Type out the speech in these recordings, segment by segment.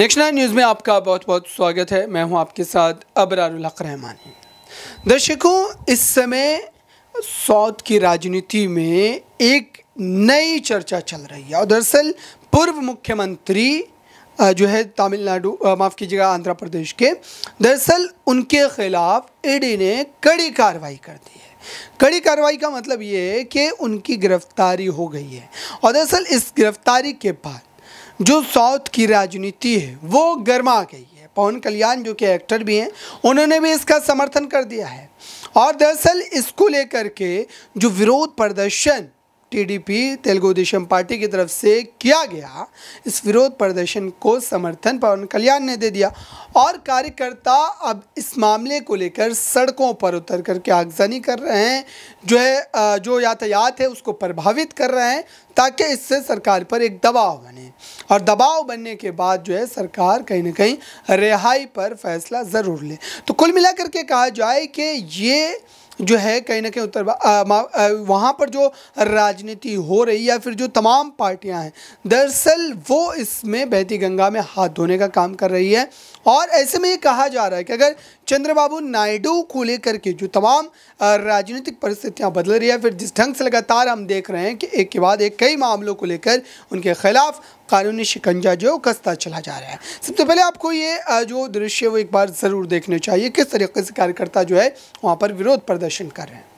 next nine news में आपका बहुत बहुत स्वागत है मैं हूं आपके साथ अबरारहक रहमान दर्शकों इस समय साउथ की राजनीति में एक नई चर्चा चल रही है और दरअसल पूर्व मुख्यमंत्री जो है तमिलनाडु माफ़ कीजिएगा आंध्र प्रदेश के दरअसल उनके ख़िलाफ़ ईडी ने कड़ी कार्रवाई कर दी है कड़ी कार्रवाई का मतलब ये है कि उनकी गिरफ्तारी हो गई है और दरअसल इस गिरफ्तारी के बाद जो साउथ की राजनीति है वो गर्मा गई है पवन कल्याण जो कि एक्टर भी हैं उन्होंने भी इसका समर्थन कर दिया है और दरअसल इसको लेकर के जो विरोध प्रदर्शन टीडीपी तेलुगु देशम पार्टी की तरफ से किया गया इस विरोध प्रदर्शन को समर्थन पवन कल्याण ने दे दिया और कार्यकर्ता अब इस मामले को लेकर सड़कों पर उतर कर के आगजनी कर रहे हैं जो है जो यातायात है उसको प्रभावित कर रहे हैं ताकि इससे सरकार पर एक दबाव बने और दबाव बनने के बाद जो है सरकार कहीं ना कहीं रिहाई पर फैसला ज़रूर ले तो कुल मिलाकर के कहा जाए कि ये जो है कहीं ना कहीं उत्तर वहाँ पर जो राजनीति हो रही या फिर जो तमाम पार्टियाँ हैं दरअसल वो इसमें बहती गंगा में हाथ धोने का काम कर रही है और ऐसे में ये कहा जा रहा है कि अगर चंद्रबाबू नायडू को लेकर के जो तमाम राजनीतिक परिस्थितियां बदल रही है फिर जिस ढंग से लगातार हम देख रहे हैं कि एक के बाद एक कई मामलों को लेकर उनके खिलाफ कानूनी शिकंजा जो कसता चला जा रहा है सबसे पहले आपको ये जो दृश्य वो एक बार ज़रूर देखने चाहिए किस तरीके से कार्यकर्ता जो है वहाँ पर विरोध प्रदर्शन कर रहे हैं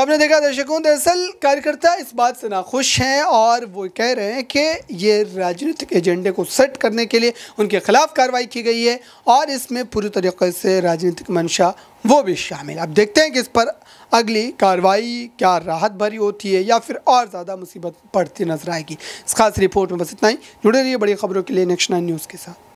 आपने देखा दर्शकों दरअसल कार्यकर्ता इस बात से नाखुश हैं और वो कह रहे हैं कि ये राजनीतिक एजेंडे को सेट करने के लिए उनके खिलाफ कार्रवाई की गई है और इसमें पूरी तरीके से राजनीतिक मंशा वो भी शामिल अब देखते हैं कि इस पर अगली कार्रवाई क्या राहत भरी होती है या फिर और ज़्यादा मुसीबत पड़ती नजर आएगी इस खास रिपोर्ट में बस इतना ही जुड़े रही बड़ी खबरों के लिए नेक्स्ट नाइन न्यूज़ के साथ